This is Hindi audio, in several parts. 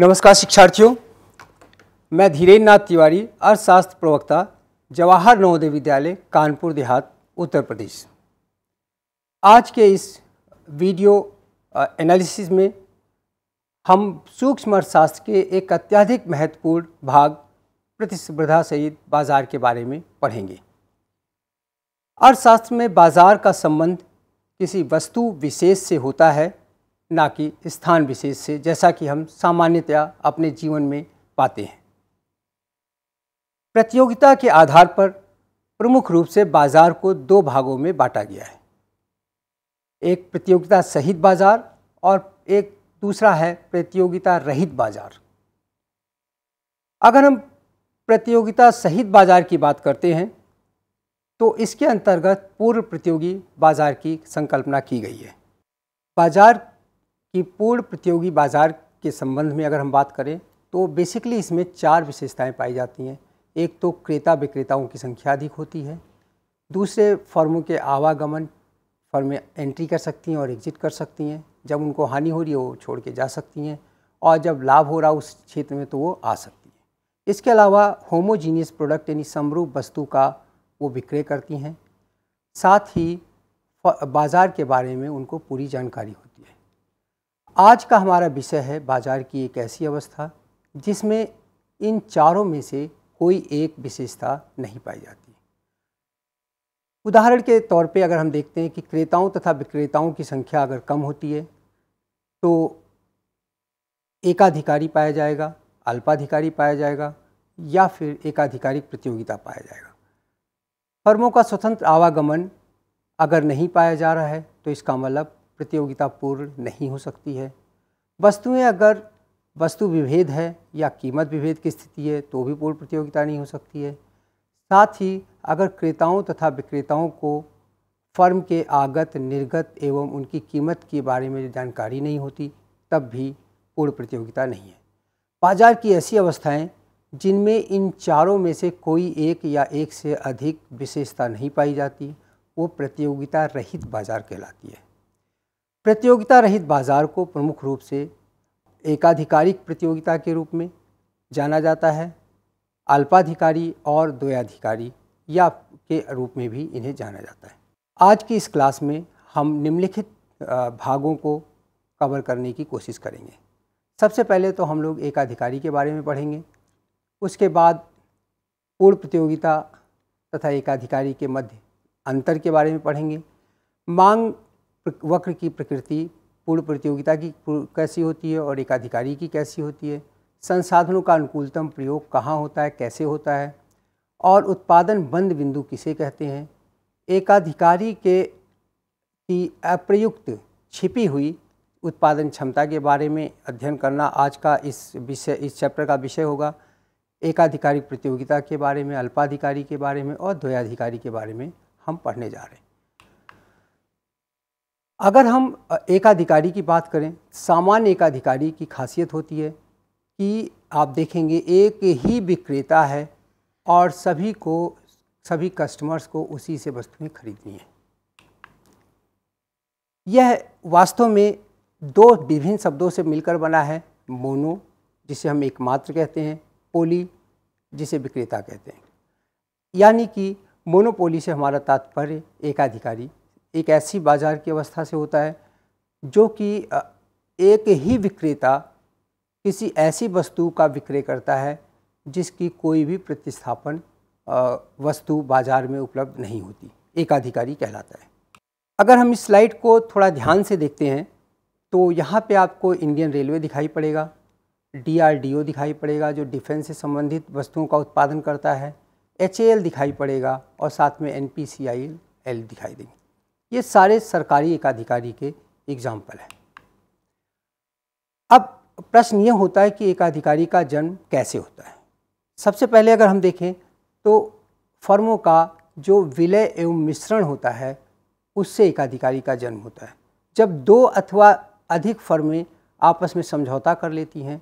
नमस्कार शिक्षार्थियों मैं धीरेन्द्र नाथ तिवारी अर्थशास्त्र प्रवक्ता जवाहर नवोदय विद्यालय कानपुर देहात उत्तर प्रदेश आज के इस वीडियो एनालिसिस में हम सूक्ष्म अर्थशास्त्र के एक अत्यधिक महत्वपूर्ण भाग प्रतिस्पर्धा सहित बाजार के बारे में पढ़ेंगे अर्थशास्त्र में बाजार का संबंध किसी वस्तु विशेष से होता है ना कि स्थान विशेष से जैसा कि हम सामान्यतया अपने जीवन में पाते हैं प्रतियोगिता के आधार पर प्रमुख रूप से बाजार को दो भागों में बांटा गया है एक प्रतियोगिता सहित बाजार और एक दूसरा है प्रतियोगिता रहित बाजार अगर हम प्रतियोगिता सहित बाजार की बात करते हैं तो इसके अंतर्गत पूर्व प्रतियोगी बाजार की संकल्पना की गई है बाजार कि पूर्ण प्रतियोगी बाज़ार के संबंध में अगर हम बात करें तो बेसिकली इसमें चार विशेषताएं पाई जाती हैं एक तो क्रेता विक्रेताओं की संख्या अधिक होती है दूसरे फर्मों के आवागमन फर्में एंट्री कर सकती हैं और एग्जिट कर सकती हैं जब उनको हानि हो रही है वो छोड़ के जा सकती हैं और जब लाभ हो रहा उस क्षेत्र में तो वो आ सकती हैं इसके अलावा होमोजीनियस प्रोडक्ट यानी समरूप वस्तु का वो विक्रय करती हैं साथ ही बाज़ार के बारे में उनको पूरी जानकारी हो आज का हमारा विषय है बाजार की एक ऐसी अवस्था जिसमें इन चारों में से कोई एक विशेषता नहीं पाई जाती उदाहरण के तौर पे अगर हम देखते हैं कि क्रेताओं तथा विक्रेताओं की संख्या अगर कम होती है तो एकाधिकारी पाया जाएगा अल्पाधिकारी पाया जाएगा या फिर एकाधिकारिक प्रतियोगिता पाया जाएगा फर्मों का स्वतंत्र आवागमन अगर नहीं पाया जा रहा है तो इसका मतलब प्रतियोगिता पूर्ण नहीं हो सकती है वस्तुएं अगर वस्तु विभेद है या कीमत विभेद की स्थिति है तो भी पूर्ण प्रतियोगिता नहीं हो सकती है साथ ही अगर क्रेताओं तथा विक्रेताओं को फर्म के आगत निर्गत एवं उनकी कीमत के बारे में जानकारी नहीं होती तब भी पूर्ण प्रतियोगिता नहीं है बाजार की ऐसी अवस्थाएं जिनमें इन चारों में से कोई एक या एक से अधिक विशेषता नहीं पाई जाती वो प्रतियोगिता रहित बाजार कहलाती है प्रतियोगिता रहित बाज़ार को प्रमुख रूप से एकाधिकारिक प्रतियोगिता के रूप में जाना जाता है अल्पाधिकारी और द्वयाधिकारी या के रूप में भी इन्हें जाना जाता है आज की इस क्लास में हम निम्नलिखित भागों को कवर करने की कोशिश करेंगे सबसे पहले तो हम लोग एकाधिकारी के बारे में पढ़ेंगे उसके बाद पूर्ण प्रतियोगिता तथा एकाधिकारी के मध्य अंतर के बारे में पढ़ेंगे मांग वक्र की प्रकृति पूर्ण प्रतियोगिता की कैसी होती है और एकाधिकारी की कैसी होती है संसाधनों का अनुकूलतम प्रयोग कहाँ होता है कैसे होता है और उत्पादन बंद बिंदु किसे कहते हैं एकाधिकारी के की अप्रयुक्त छिपी हुई उत्पादन क्षमता के बारे में अध्ययन करना आज का इस विषय इस चैप्टर का विषय होगा एकाधिकारी प्रतियोगिता के बारे में अल्पाधिकारी के बारे में और द्वयाधिकारी के बारे में हम पढ़ने जा रहे हैं अगर हम एकाधिकारी की बात करें सामान्य एकाधिकारी की खासियत होती है कि आप देखेंगे एक ही विक्रेता है और सभी को सभी कस्टमर्स को उसी से वस्तुएं खरीदनी है यह वास्तव में दो विभिन्न शब्दों से मिलकर बना है मोनो जिसे हम एकमात्र कहते हैं पोली जिसे विक्रेता कहते हैं यानी कि मोनोपोली से हमारा तात्पर्य एकाधिकारी एक ऐसी बाज़ार की अवस्था से होता है जो कि एक ही विक्रेता किसी ऐसी वस्तु का विक्रय करता है जिसकी कोई भी प्रतिस्थापन वस्तु बाज़ार में उपलब्ध नहीं होती एकाधिकारी कहलाता है अगर हम इस स्लाइड को थोड़ा ध्यान से देखते हैं तो यहाँ पे आपको इंडियन रेलवे दिखाई पड़ेगा डीआरडीओ दिखाई पड़ेगा जो डिफेंस से संबंधित वस्तुओं का उत्पादन करता है एच दिखाई पड़ेगा और साथ में एन दिखाई देंगे ये सारे सरकारी एकाधिकारी के एग्ज़ाम्पल हैं अब प्रश्न ये होता है कि एकाधिकारी का जन्म कैसे होता है सबसे पहले अगर हम देखें तो फर्मों का जो विलय एवं मिश्रण होता है उससे एकाधिकारी का जन्म होता है जब दो अथवा अधिक फर्में आपस में समझौता कर लेती हैं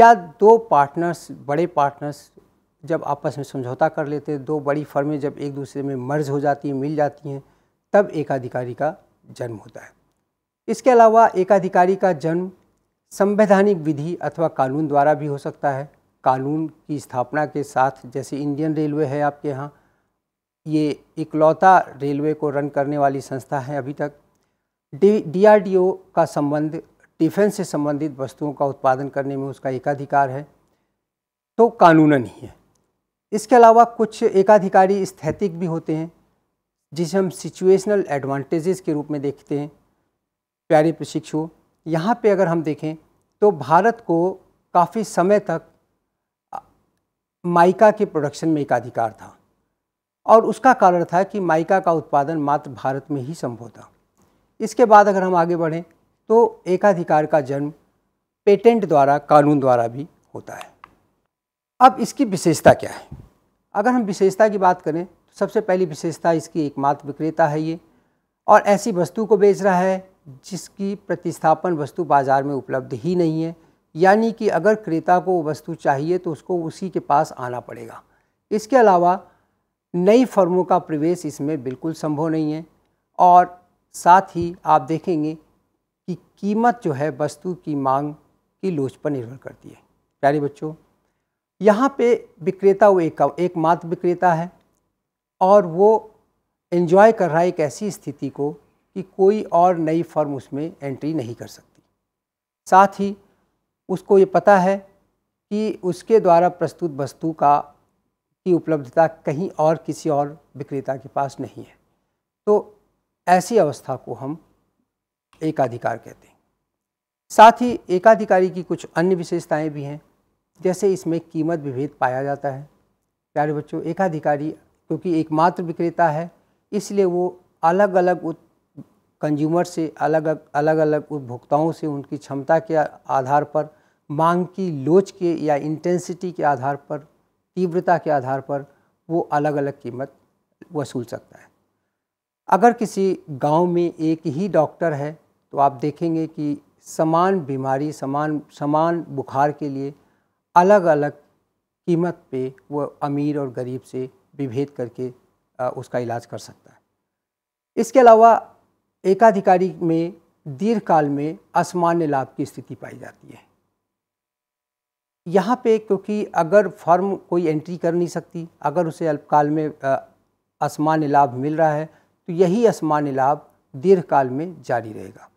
या दो पार्टनर्स बड़े पार्टनर्स जब आपस में समझौता कर लेते हैं दो बड़ी फर्में जब एक दूसरे में मर्ज हो जाती हैं मिल जाती हैं तब एकाधिकारी का जन्म होता है इसके अलावा एकाधिकारी का जन्म संवैधानिक विधि अथवा कानून द्वारा भी हो सकता है कानून की स्थापना के साथ जैसे इंडियन रेलवे है आपके यहाँ ये इकलौता रेलवे को रन करने वाली संस्था है अभी तक डी का संबंध डिफेंस से संबंधित वस्तुओं का उत्पादन करने में उसका एकाधिकार है तो कानूनन ही है इसके अलावा कुछ एकाधिकारी स्थैतिक भी होते हैं जिसे हम सिचुएशनल एडवांटेजेस के रूप में देखते हैं प्यारे प्रशिक्षु यहाँ पे अगर हम देखें तो भारत को काफ़ी समय तक माइका के प्रोडक्शन में एकाधिकार था और उसका कारण था कि माइका का उत्पादन मात्र भारत में ही संभव था इसके बाद अगर हम आगे बढ़ें तो एकाधिकार का जन्म पेटेंट द्वारा कानून द्वारा भी होता है अब इसकी विशेषता क्या है अगर हम विशेषता की बात करें सबसे पहली विशेषता इसकी एकमात्र विक्रेता है ये और ऐसी वस्तु को बेच रहा है जिसकी प्रतिस्थापन वस्तु बाज़ार में उपलब्ध ही नहीं है यानी कि अगर क्रेता को वस्तु चाहिए तो उसको उसी के पास आना पड़ेगा इसके अलावा नई फर्मों का प्रवेश इसमें बिल्कुल संभव नहीं है और साथ ही आप देखेंगे कि कीमत जो है वस्तु की मांग की लोच पर निर्भर करती है प्यारे बच्चों यहाँ पे विक्रेता वो एक एकमात्र विक्रेता है और वो इन्जॉय कर रहा है एक ऐसी स्थिति को कि कोई और नई फर्म उसमें एंट्री नहीं कर सकती साथ ही उसको ये पता है कि उसके द्वारा प्रस्तुत वस्तु का की उपलब्धता कहीं और किसी और विक्रेता के पास नहीं है तो ऐसी अवस्था को हम एकाधिकार कहते हैं साथ ही एकाधिकारी की कुछ अन्य विशेषताएं भी हैं जैसे इसमें कीमत विभेद पाया जाता है प्यारे बच्चों एकाधिकारी क्योंकि एकमात्र विक्रेता है इसलिए वो अलग अलग कंज्यूमर से अलग अलग अलग उपभोक्ताओं से उनकी क्षमता के आधार पर मांग की लोच के या इंटेंसिटी के आधार पर तीव्रता के आधार पर वो अलग अलग कीमत वसूल सकता है अगर किसी गांव में एक ही डॉक्टर है तो आप देखेंगे कि समान बीमारी समान समान बुखार के लिए अलग अलग कीमत पे वो अमीर और गरीब से विभेद करके उसका इलाज कर सकता है इसके अलावा एकाधिकारी में दीर्घकाल में असामान्य लाभ की स्थिति पाई जाती है यहाँ पे क्योंकि अगर फर्म कोई एंट्री कर नहीं सकती अगर उसे अल्पकाल में असमान्य लाभ मिल रहा है तो यही असमान्य लाभ दीर्घकाल में जारी रहेगा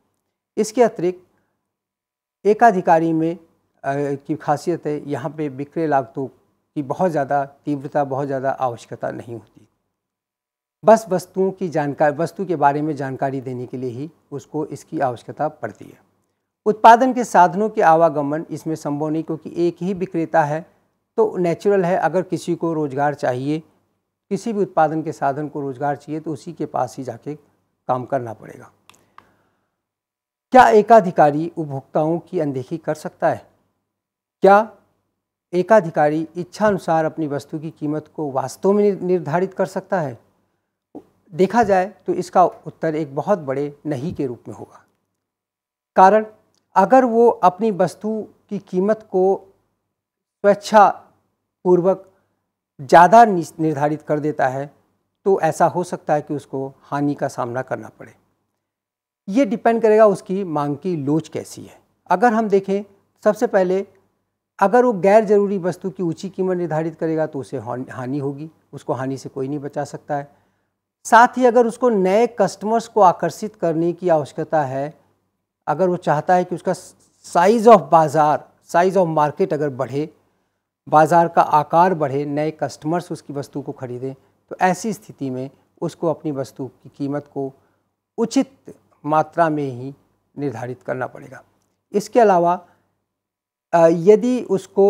इसके अतिरिक्त एकाधिकारी में आ, की खासियत है यहाँ पे विक्रय लाभ तो की बहुत ज़्यादा तीव्रता बहुत ज़्यादा आवश्यकता नहीं होती बस वस्तुओं की जानकारी वस्तु के बारे में जानकारी देने के लिए ही उसको इसकी आवश्यकता पड़ती है उत्पादन के साधनों के आवागमन इसमें संभव नहीं क्योंकि एक ही विक्रेता है तो नेचुरल है अगर किसी को रोज़गार चाहिए किसी भी उत्पादन के साधन को रोज़गार चाहिए तो उसी के पास ही जाके काम करना पड़ेगा क्या एकाधिकारी उपभोक्ताओं की अनदेखी कर सकता है क्या एकाधिकारी इच्छानुसार अपनी वस्तु की कीमत को वास्तव में निर्धारित कर सकता है देखा जाए तो इसका उत्तर एक बहुत बड़े नहीं के रूप में होगा कारण अगर वो अपनी वस्तु की कीमत को स्वेच्छा पूर्वक ज़्यादा निर्धारित कर देता है तो ऐसा हो सकता है कि उसको हानि का सामना करना पड़े ये डिपेंड करेगा उसकी मांग की लोच कैसी है अगर हम देखें सबसे पहले अगर वो गैर ज़रूरी वस्तु की ऊंची कीमत निर्धारित करेगा तो उसे हानि होगी उसको हानि से कोई नहीं बचा सकता है साथ ही अगर उसको नए कस्टमर्स को आकर्षित करने की आवश्यकता है अगर वो चाहता है कि उसका साइज़ ऑफ बाज़ार साइज़ ऑफ मार्केट अगर बढ़े बाज़ार का आकार बढ़े नए कस्टमर्स उसकी वस्तु को खरीदें तो ऐसी स्थिति में उसको अपनी वस्तु की कीमत को उचित मात्रा में ही निर्धारित करना पड़ेगा इसके अलावा यदि उसको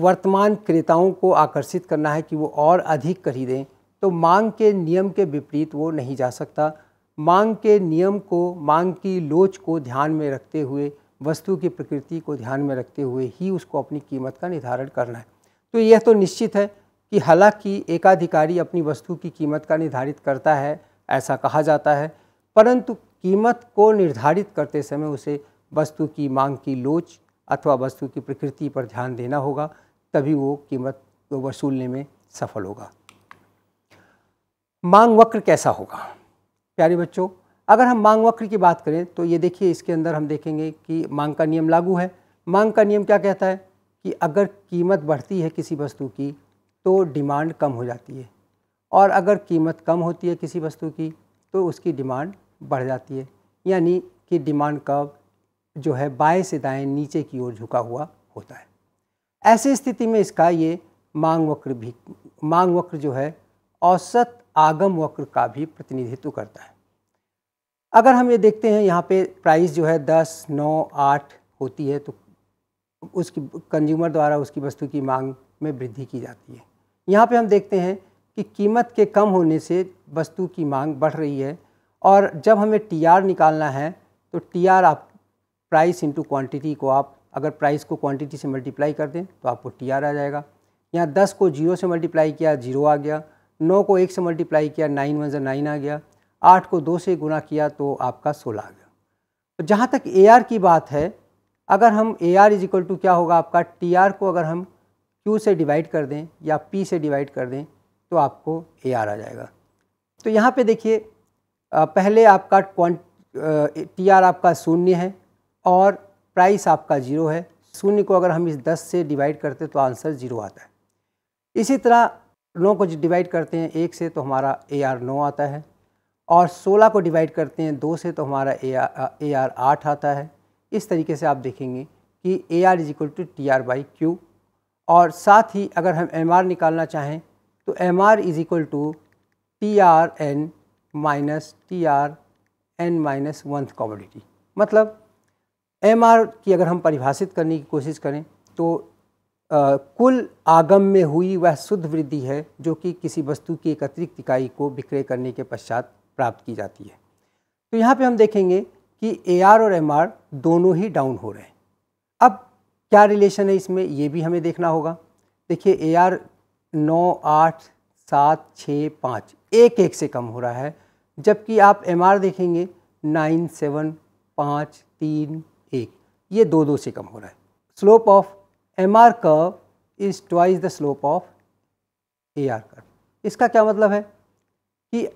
वर्तमान क्रेताओं को आकर्षित करना है कि वो और अधिक खरीदें तो मांग के नियम के विपरीत वो नहीं जा सकता मांग के नियम को मांग की लोच को ध्यान में रखते हुए वस्तु की प्रकृति को ध्यान में रखते हुए ही उसको अपनी कीमत का निर्धारण करना है तो यह तो निश्चित है कि हालांकि एकाधिकारी अपनी वस्तु की कीमत का निर्धारित करता है ऐसा कहा जाता है परंतु कीमत को निर्धारित करते समय उसे वस्तु की मांग की लोच अथवा वस्तु की प्रकृति पर ध्यान देना होगा तभी वो कीमत को वसूलने में सफल होगा मांग वक्र कैसा होगा प्यारे बच्चों अगर हम मांग वक्र की बात करें तो ये देखिए इसके अंदर हम देखेंगे कि मांग का नियम लागू है मांग का नियम क्या कहता है कि अगर कीमत बढ़ती है किसी वस्तु की तो डिमांड कम हो जाती है और अगर कीमत कम होती है किसी वस्तु की तो उसकी डिमांड बढ़ जाती है यानी कि डिमांड कर्व जो है बाएं से दाएं नीचे की ओर झुका हुआ होता है ऐसी स्थिति में इसका ये मांग वक्र भी मांग वक्र जो है औसत आगम वक्र का भी प्रतिनिधित्व करता है अगर हम ये देखते हैं यहाँ पे प्राइस जो है दस नौ आठ होती है तो उसकी कंज्यूमर द्वारा उसकी वस्तु की मांग में वृद्धि की जाती है यहाँ पे हम देखते हैं कि कीमत के कम होने से वस्तु की मांग बढ़ रही है और जब हमें टीआर निकालना है तो टीआर आप प्राइस इंटू क्वान्टिटी को आप अगर प्राइस को क्वान्टिटी से मल्टीप्लाई कर दें तो आपको टी आर आ जाएगा यहाँ दस को जीरो से मल्टीप्लाई किया जीरो आ गया नौ को एक से मल्टीप्लाई किया नाइन वन जर नाइन आ गया आठ को दो से गुना किया तो आपका सोलह आ गया तो जहाँ तक ए आर की बात है अगर हम A R is equal to क्या होगा आपका टी आर को अगर हम क्यू से डिवाइड कर दें या पी से डिवाइड कर दें तो आपको ए आर आ जाएगा तो यहाँ पे देखिए पहले आपका क्वान टी आर आपका शून्य है और प्राइस आपका ज़ीरो है शून्य को अगर हम इस दस से डिवाइड करते तो आंसर ज़ीरो आता है इसी तरह नौ को डिवाइड करते हैं एक से तो हमारा ए आर नौ आता है और सोलह को डिवाइड करते हैं दो से तो हमारा ए आर ए आर आठ आता है इस तरीके से आप देखेंगे कि A R is equal to T R by Q और साथ ही अगर हम एम आर निकालना चाहें तो M R is equal to T R N minus T R N minus one commodity मतलब एम की अगर हम परिभाषित करने की कोशिश करें तो आ, कुल आगम में हुई वह शुद्ध वृद्धि है जो कि किसी वस्तु की एक अतिरिक्त इकाई को विक्रय करने के पश्चात प्राप्त की जाती है तो यहाँ पे हम देखेंगे कि ए और एम दोनों ही डाउन हो रहे हैं अब क्या रिलेशन है इसमें ये भी हमें देखना होगा देखिए ए आर नौ आठ सात छः पाँच एक एक से कम हो रहा है जबकि आप एम देखेंगे नाइन सेवन पाँच तीन एक ये दो दो से कम हो रहा है slope of M R curve is twice the slope of A R curve इसका क्या मतलब है कि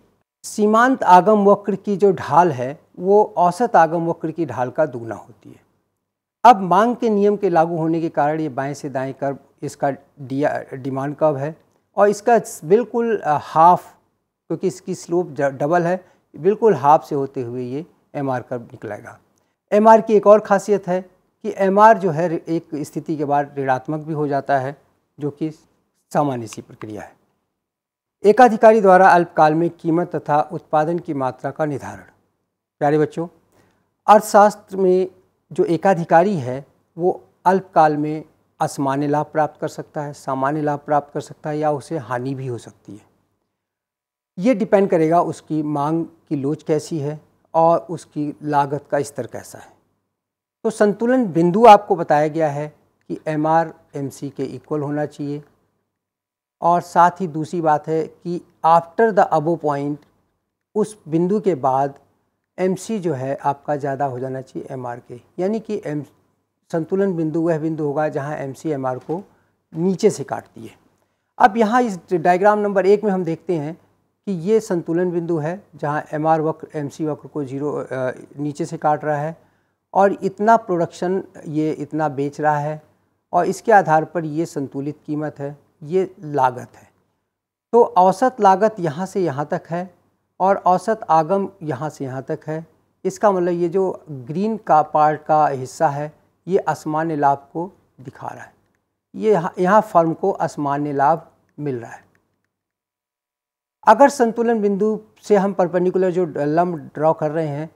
सीमांत आगम वक्र की जो ढाल है वो औसत आगम वक्र की ढाल का दुगना होती है अब मांग के नियम के लागू होने के कारण ये बाएं से दाएं कर्व इसका डिमांड कर्व है और इसका बिल्कुल हाफ क्योंकि इसकी स्लोप डबल है बिल्कुल हाफ से होते हुए ये एम आर कर्व निकलेगा एम की एक और ख़ासियत है कि एम जो है एक स्थिति के बाद ऋणात्मक भी हो जाता है जो कि सामान्य सी प्रक्रिया है एकाधिकारी द्वारा अल्पकाल में कीमत तथा उत्पादन की मात्रा का निर्धारण प्यारे बच्चों अर्थशास्त्र में जो एकाधिकारी है वो अल्पकाल में असामान्य लाभ प्राप्त कर सकता है सामान्य लाभ प्राप्त कर सकता है या उसे हानि भी हो सकती है ये डिपेंड करेगा उसकी मांग की लोच कैसी है और उसकी लागत का स्तर कैसा है तो संतुलन बिंदु आपको बताया गया है कि एम आर एम सी के इक्वल होना चाहिए और साथ ही दूसरी बात है कि आफ्टर द अबो पॉइंट उस बिंदु के बाद एम सी जो है आपका ज़्यादा हो जाना चाहिए एम आर के यानी कि एम संतुलन बिंदु वह बिंदु होगा जहाँ एम सी एम आर को नीचे से काटती है अब यहाँ इस डायग्राम नंबर एक में हम देखते हैं कि ये संतुलन बिंदु है जहाँ एम आर वक्र एम सी वक्र को जीरो नीचे से काट रहा है और इतना प्रोडक्शन ये इतना बेच रहा है और इसके आधार पर ये संतुलित कीमत है ये लागत है तो औसत लागत यहाँ से यहाँ तक है और औसत आगम यहाँ से यहाँ तक है इसका मतलब ये जो ग्रीन का पार्ट का हिस्सा है ये असमान्य लाभ को दिखा रहा है ये यहाँ फर्म को असमान्य लाभ मिल रहा है अगर संतुलन बिंदु से हम परपेंडिकुलर जो लम्ब ड्रॉ कर रहे हैं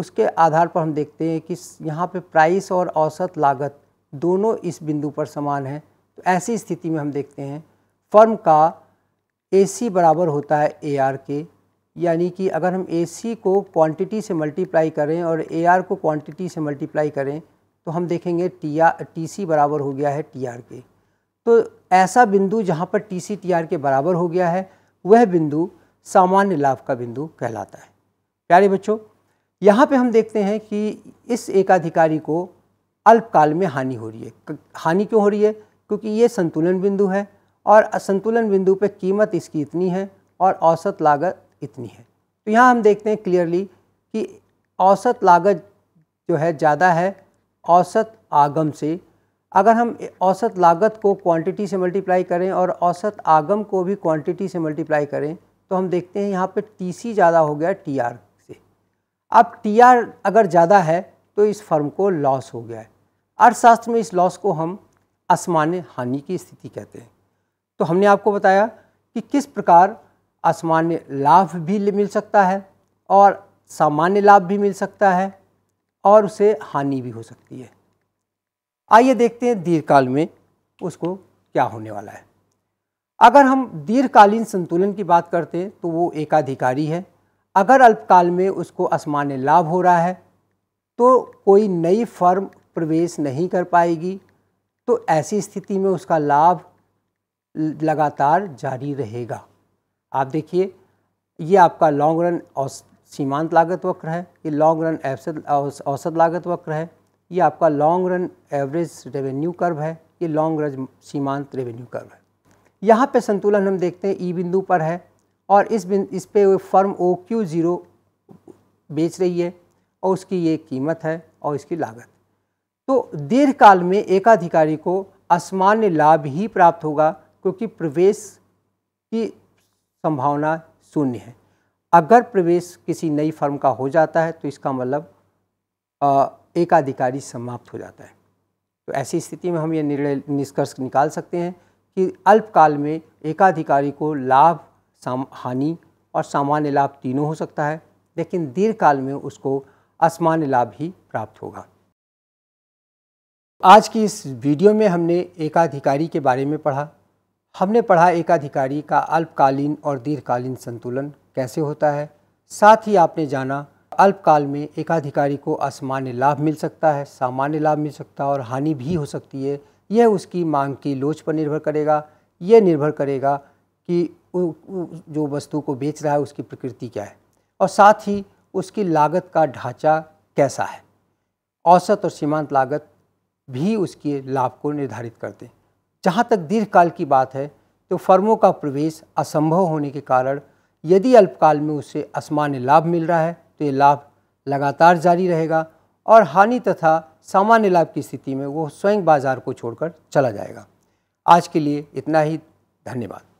उसके आधार पर हम देखते हैं कि यहाँ पे प्राइस और औसत लागत दोनों इस बिंदु पर समान है तो ऐसी स्थिति में हम देखते हैं फर्म का ए सी बराबर होता है ए आर के यानी कि अगर हम ए सी को क्वांटिटी से मल्टीप्लाई करें और ए आर को क्वांटिटी से मल्टीप्लाई करें तो हम देखेंगे टी आर टी सी बराबर हो गया है टी आर के तो ऐसा बिंदु जहाँ पर टी सी टी आर के बराबर हो गया है वह बिंदु सामान्य लाभ का बिंदु कहलाता है प्यारे बच्चों यहाँ पे हम देखते हैं कि इस एकाधिकारी को अल्पकाल में हानि हो रही है हानि क्यों हो रही है क्योंकि ये संतुलन बिंदु है और असंतुलन बिंदु पे कीमत इसकी इतनी है और औसत लागत इतनी है तो यहाँ हम देखते हैं क्लियरली कि औसत लागत जो है ज़्यादा है औसत आगम से अगर हम औसत लागत को क्वांटिटी से मल्टीप्लाई करें और औसत आगम को भी क्वांटिटी से मल्टीप्लाई करें तो हम देखते हैं यहाँ पे टी सी ज़्यादा हो गया टी आर से अब टी आर अगर ज़्यादा है तो इस फर्म को लॉस हो गया है अर्थशास्त्र में इस लॉस को हम आसमान हानि की स्थिति कहते हैं तो हमने आपको बताया कि किस प्रकार आसमान्य लाभ भी मिल सकता है और सामान्य लाभ भी मिल सकता है और उसे हानि भी हो सकती है आइए देखते हैं दीर्घकाल में उसको क्या होने वाला है अगर हम दीर्घकालीन संतुलन की बात करते हैं तो वो एकाधिकारी है अगर अल्पकाल में उसको असमान्य लाभ हो रहा है तो कोई नई फर्म प्रवेश नहीं कर पाएगी तो ऐसी स्थिति में उसका लाभ लगातार जारी रहेगा आप देखिए ये आपका लॉन्ग रन सीमांत लागत वक्र है ये लॉन्ग रन औसत लागत वक्र है ये आपका long run average revenue curve है ये लॉन्ग रन सीमांत रेवेन्यू कर्व है यहाँ पे संतुलन हम देखते हैं ई e बिंदु पर है और इस इस पे फर्म ओ क्यू ज़ीरो बेच रही है और उसकी ये कीमत है और इसकी लागत तो दीर्घकाल में एकाधिकारी को असमान्य लाभ ही प्राप्त होगा क्योंकि प्रवेश की संभावना शून्य है अगर प्रवेश किसी नई फर्म का हो जाता है तो इसका मतलब एकाधिकारी समाप्त हो जाता है तो ऐसी स्थिति में हम ये निर्णय निष्कर्ष निकाल सकते हैं कि अल्पकाल में एकाधिकारी को लाभ हानि और सामान्य लाभ तीनों हो सकता है लेकिन दीर्घकाल में उसको असमान्य लाभ ही प्राप्त होगा आज की इस वीडियो में हमने एकाधिकारी के बारे में पढ़ा हमने पढ़ा एकाधिकारी का अल्पकालीन और दीर्घकालीन संतुलन कैसे होता है साथ ही आपने जाना अल्पकाल में एकाधिकारी को असामान्य लाभ मिल सकता है सामान्य लाभ मिल सकता है और हानि भी हो सकती है यह उसकी मांग की लोच पर निर्भर करेगा यह निर्भर करेगा कि जो वस्तु को बेच रहा है उसकी प्रकृति क्या है और साथ ही उसकी लागत का ढांचा कैसा है औसत और सीमांत लागत भी उसके लाभ को निर्धारित करते हैं जहाँ तक दीर्घकाल की बात है तो फर्मों का प्रवेश असंभव होने के कारण यदि अल्पकाल में उसे असमान्य लाभ मिल रहा है तो ये लाभ लगातार जारी रहेगा और हानि तथा सामान्य लाभ की स्थिति में वो स्वयं बाजार को छोड़कर चला जाएगा आज के लिए इतना ही धन्यवाद